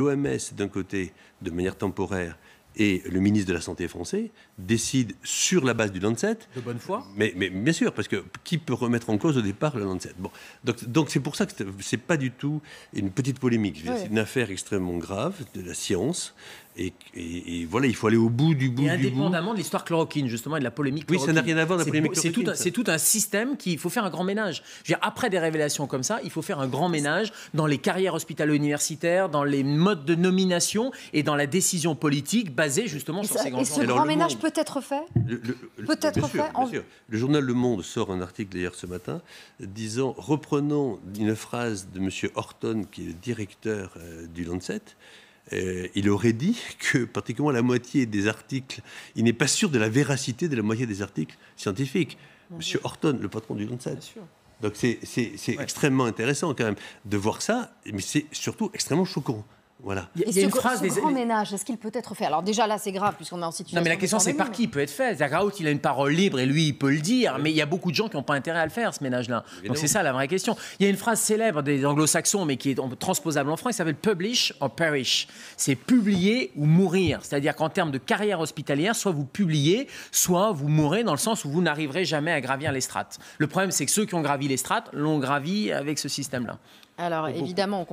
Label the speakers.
Speaker 1: L'OMS, d'un côté, de manière temporaire, et le ministre de la Santé français décide sur la base du Lancet. De bonne foi Mais, bien sûr, parce que qui peut remettre en cause au départ le Lancet bon, Donc c'est pour ça que ce n'est pas du tout une petite polémique. C'est une affaire extrêmement grave de la science et, voilà, il faut aller au bout du bout. Et indépendamment du de l'histoire chloroquine, justement, et de la polémique. Chloroquine. Oui, ça n'a rien à voir avec la polémique. C'est
Speaker 2: tout, un, système qu'il faut faire un grand ménage. après des révélations comme ça, il faut faire un grand ménage dans les carrières hospitalo-universitaires, dans les modes de nomination et dans la décision politique basée justement sur ces grands Et ce grand ménage peut être fait
Speaker 1: Peut être fait Le journal Le Monde sort un article d'ailleurs ce matin disant, reprenons une phrase de M. Horton, qui est le directeur euh, du Lancet, euh, il aurait dit que pratiquement la moitié des articles, il n'est pas sûr de la véracité de la moitié des articles scientifiques. Mhm. Monsieur Horton, le patron du Lancet. Donc c'est extrêmement intéressant quand même de voir ça, mais c'est surtout extrêmement choquant. Voilà. Il y a, une ce phrase des... grand
Speaker 2: est-ce qu'il peut être fait Alors déjà là, c'est grave puisqu'on est en situation. Non, mais la question c'est par qui il peut être fait. Zagraout il a une parole libre et lui, il peut le dire. Mais il y a beaucoup de gens qui n'ont pas intérêt à le faire, ce ménage-là. Donc c'est ça la vraie question. Il y a une phrase célèbre des Anglo-Saxons, mais qui est transposable en français, qui s'appelle publish or perish. C'est publier ou mourir. C'est-à-dire qu'en termes de carrière hospitalière, soit vous publiez, soit vous mourrez dans le sens où vous n'arriverez jamais à gravir les strates. Le problème, c'est que ceux qui ont gravi les strates l'ont gravi avec ce système-là. Alors évidemment,